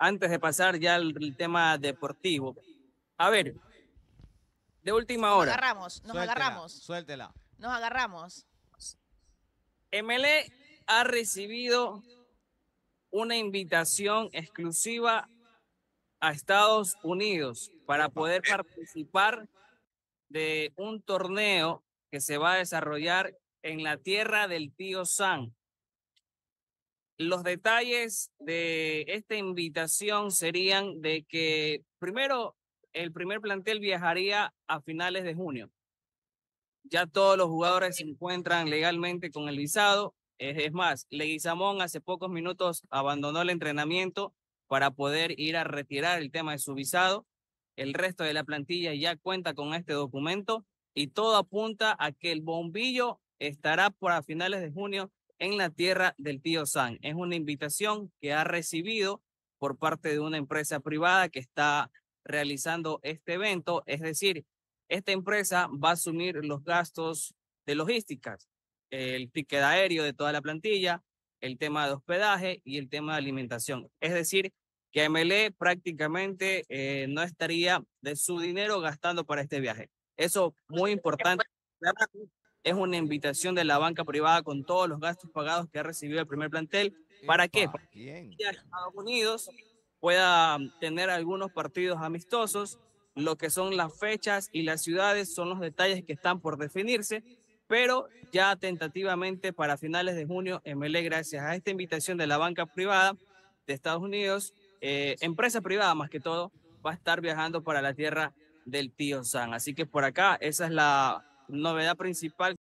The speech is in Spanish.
antes de pasar ya al tema deportivo. A ver, de última hora. Nos agarramos, nos agarramos. Suéltela. Nos agarramos. MLE ha recibido una invitación exclusiva a Estados Unidos para poder participar de un torneo que se va a desarrollar en la tierra del tío San. Los detalles de esta invitación serían de que primero el primer plantel viajaría a finales de junio. Ya todos los jugadores se encuentran legalmente con el visado. Es, más, Leguizamón hace pocos minutos abandonó el entrenamiento para poder ir a retirar el tema de su visado. El resto de la plantilla ya cuenta con este documento y todo apunta a que el bombillo estará para finales de junio en la tierra del tío San. Es una invitación que ha recibido por parte de una empresa privada que está realizando este evento. Es decir, esta empresa va a asumir los gastos de logísticas, el ticket aéreo de toda la plantilla, el tema de hospedaje y el tema de alimentación. Es decir, que MLE prácticamente eh, no estaría de su dinero gastando para este viaje. Eso muy importante es una invitación de la banca privada con todos los gastos pagados que ha recibido el primer plantel. ¿Para qué? Para que Estados Unidos pueda um, tener algunos partidos amistosos. Lo que son las fechas y las ciudades son los detalles que están por definirse, pero ya tentativamente para finales de junio, eh, MLE, gracias a esta invitación de la banca privada de Estados Unidos, eh, empresa privada más que todo, va a estar viajando para la tierra del tío San. Así que por acá, esa es la novedad principal